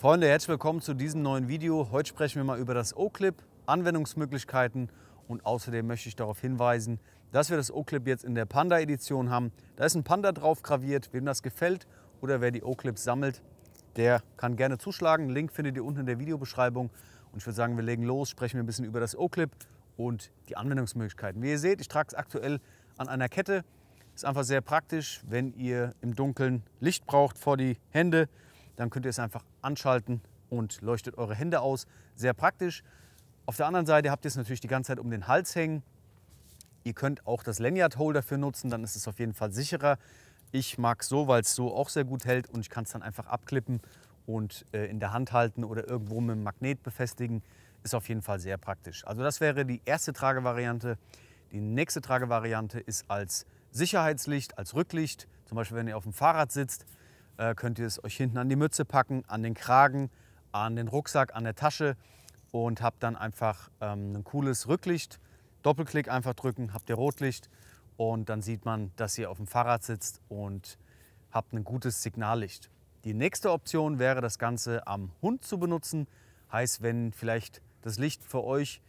Freunde, herzlich willkommen zu diesem neuen Video. Heute sprechen wir mal über das O-Clip, Anwendungsmöglichkeiten und außerdem möchte ich darauf hinweisen, dass wir das O-Clip jetzt in der Panda-Edition haben. Da ist ein Panda drauf graviert. Wem das gefällt oder wer die O-Clips sammelt, der kann gerne zuschlagen. Link findet ihr unten in der Videobeschreibung. Und ich würde sagen, wir legen los, sprechen wir ein bisschen über das O-Clip und die Anwendungsmöglichkeiten. Wie ihr seht, ich trage es aktuell an einer Kette. Ist einfach sehr praktisch, wenn ihr im Dunkeln Licht braucht vor die Hände dann könnt ihr es einfach anschalten und leuchtet eure Hände aus. Sehr praktisch. Auf der anderen Seite habt ihr es natürlich die ganze Zeit um den Hals hängen. Ihr könnt auch das Lanyard Hole dafür nutzen, dann ist es auf jeden Fall sicherer. Ich mag so, weil es so auch sehr gut hält und ich kann es dann einfach abklippen und äh, in der Hand halten oder irgendwo mit dem Magnet befestigen. Ist auf jeden Fall sehr praktisch. Also das wäre die erste Tragevariante. Die nächste Tragevariante ist als Sicherheitslicht, als Rücklicht. Zum Beispiel, wenn ihr auf dem Fahrrad sitzt, äh, könnt ihr es euch hinten an die Mütze packen, an den Kragen, an den Rucksack, an der Tasche und habt dann einfach ähm, ein cooles Rücklicht. Doppelklick einfach drücken, habt ihr Rotlicht und dann sieht man, dass ihr auf dem Fahrrad sitzt und habt ein gutes Signallicht. Die nächste Option wäre, das Ganze am Hund zu benutzen. Heißt, wenn vielleicht das Licht für euch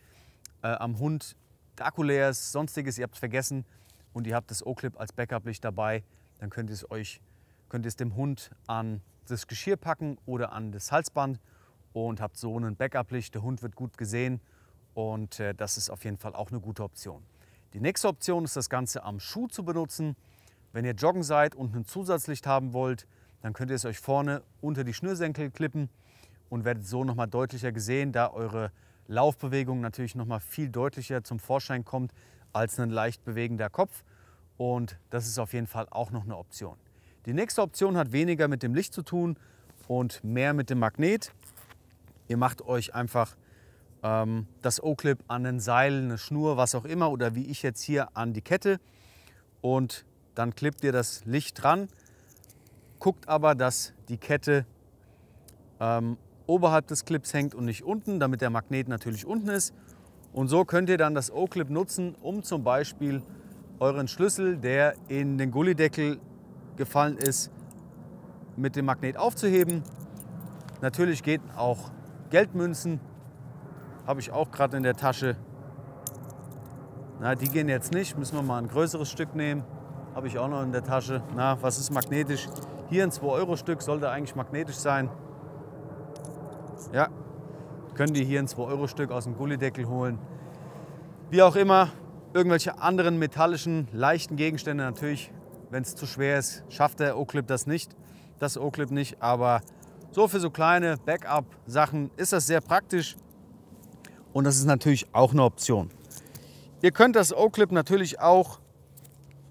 äh, am Hund, der Akku leer ist, sonstiges, ihr habt es vergessen und ihr habt das O-Clip als Backup-Licht dabei, dann könnt ihr es euch könnt ihr es dem Hund an das Geschirr packen oder an das Halsband und habt so einen Backup-Licht. Der Hund wird gut gesehen und äh, das ist auf jeden Fall auch eine gute Option. Die nächste Option ist, das Ganze am Schuh zu benutzen. Wenn ihr joggen seid und ein Zusatzlicht haben wollt, dann könnt ihr es euch vorne unter die Schnürsenkel klippen und werdet so nochmal deutlicher gesehen, da eure Laufbewegung natürlich nochmal viel deutlicher zum Vorschein kommt als ein leicht bewegender Kopf. Und das ist auf jeden Fall auch noch eine Option. Die nächste Option hat weniger mit dem Licht zu tun und mehr mit dem Magnet. Ihr macht euch einfach ähm, das O-Clip an den Seil, eine Schnur, was auch immer oder wie ich jetzt hier an die Kette und dann klippt ihr das Licht dran. Guckt aber, dass die Kette ähm, oberhalb des Clips hängt und nicht unten, damit der Magnet natürlich unten ist. Und so könnt ihr dann das O-Clip nutzen, um zum Beispiel euren Schlüssel, der in den Gullydeckel gefallen ist, mit dem Magnet aufzuheben. Natürlich geht auch Geldmünzen. Habe ich auch gerade in der Tasche. Na, die gehen jetzt nicht. Müssen wir mal ein größeres Stück nehmen. Habe ich auch noch in der Tasche. Na, was ist magnetisch? Hier ein 2-Euro-Stück sollte eigentlich magnetisch sein. Ja, können die hier ein 2-Euro-Stück aus dem Gullideckel holen. Wie auch immer, irgendwelche anderen metallischen, leichten Gegenstände natürlich wenn es zu schwer ist, schafft der O-Clip das nicht. Das O-Clip nicht, aber so für so kleine Backup-Sachen ist das sehr praktisch. Und das ist natürlich auch eine Option. Ihr könnt das O-Clip natürlich auch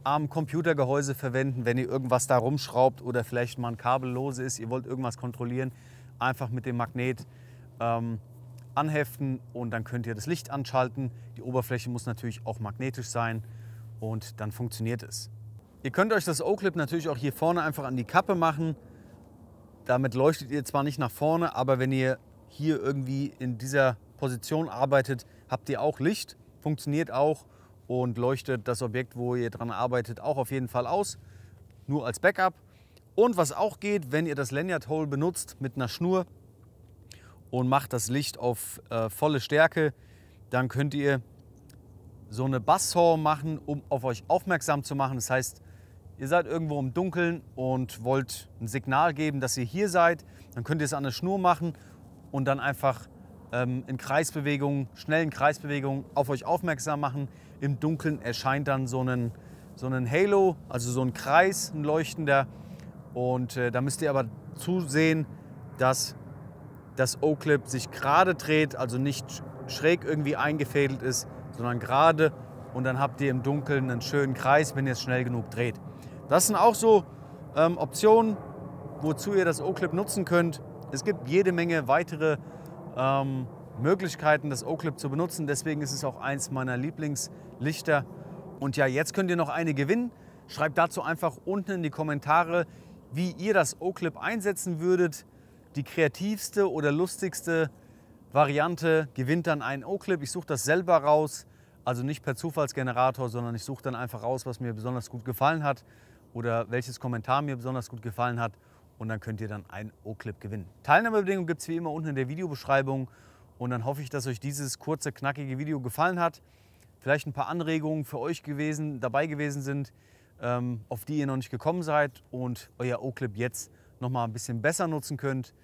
am Computergehäuse verwenden, wenn ihr irgendwas da rumschraubt oder vielleicht mal ein Kabel lose ist, ihr wollt irgendwas kontrollieren, einfach mit dem Magnet ähm, anheften und dann könnt ihr das Licht anschalten. Die Oberfläche muss natürlich auch magnetisch sein und dann funktioniert es. Ihr könnt euch das O-Clip natürlich auch hier vorne einfach an die Kappe machen. Damit leuchtet ihr zwar nicht nach vorne, aber wenn ihr hier irgendwie in dieser Position arbeitet, habt ihr auch Licht, funktioniert auch und leuchtet das Objekt, wo ihr dran arbeitet, auch auf jeden Fall aus, nur als Backup. Und was auch geht, wenn ihr das Lanyard Hole benutzt mit einer Schnur und macht das Licht auf äh, volle Stärke, dann könnt ihr so eine Buzzsaw machen, um auf euch aufmerksam zu machen. Das heißt, ihr seid irgendwo im Dunkeln und wollt ein Signal geben, dass ihr hier seid, dann könnt ihr es an der Schnur machen und dann einfach ähm, in Kreisbewegungen, schnellen Kreisbewegungen auf euch aufmerksam machen. Im Dunkeln erscheint dann so ein so einen Halo, also so ein Kreis, ein leuchtender. Und äh, da müsst ihr aber zusehen, dass das O-Clip sich gerade dreht, also nicht schräg irgendwie eingefädelt ist, sondern gerade. Und dann habt ihr im Dunkeln einen schönen Kreis, wenn ihr es schnell genug dreht. Das sind auch so ähm, Optionen, wozu ihr das O-Clip nutzen könnt. Es gibt jede Menge weitere ähm, Möglichkeiten, das O-Clip zu benutzen. Deswegen ist es auch eins meiner Lieblingslichter. Und ja, jetzt könnt ihr noch eine gewinnen. Schreibt dazu einfach unten in die Kommentare, wie ihr das O-Clip einsetzen würdet. Die kreativste oder lustigste Variante gewinnt dann ein O-Clip. Ich suche das selber raus, also nicht per Zufallsgenerator, sondern ich suche dann einfach raus, was mir besonders gut gefallen hat oder welches Kommentar mir besonders gut gefallen hat und dann könnt ihr dann einen O-Clip gewinnen. Teilnahmebedingungen gibt es wie immer unten in der Videobeschreibung und dann hoffe ich, dass euch dieses kurze, knackige Video gefallen hat. Vielleicht ein paar Anregungen für euch gewesen, dabei gewesen sind, ähm, auf die ihr noch nicht gekommen seid und euer O-Clip jetzt nochmal ein bisschen besser nutzen könnt.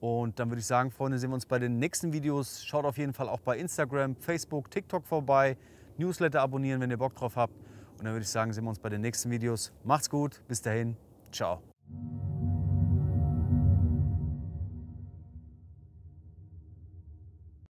Und dann würde ich sagen, Freunde, sehen wir uns bei den nächsten Videos. Schaut auf jeden Fall auch bei Instagram, Facebook, TikTok vorbei. Newsletter abonnieren, wenn ihr Bock drauf habt. Und dann würde ich sagen, sehen wir uns bei den nächsten Videos. Macht's gut, bis dahin, ciao.